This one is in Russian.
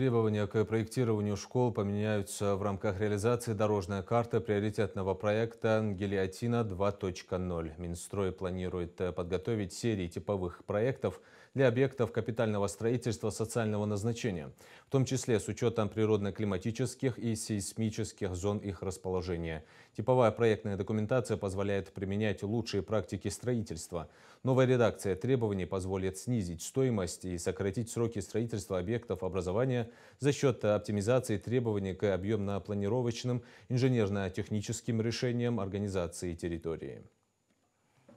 Требования к проектированию школ поменяются в рамках реализации дорожной карты приоритетного проекта «Гильотина 2.0». Минстрой планирует э, подготовить серии типовых проектов для объектов капитального строительства социального назначения, в том числе с учетом природно-климатических и сейсмических зон их расположения. Типовая проектная документация позволяет применять лучшие практики строительства. Новая редакция требований позволит снизить стоимость и сократить сроки строительства объектов образования за счет оптимизации требований к объемно-планировочным инженерно-техническим решениям организации территории.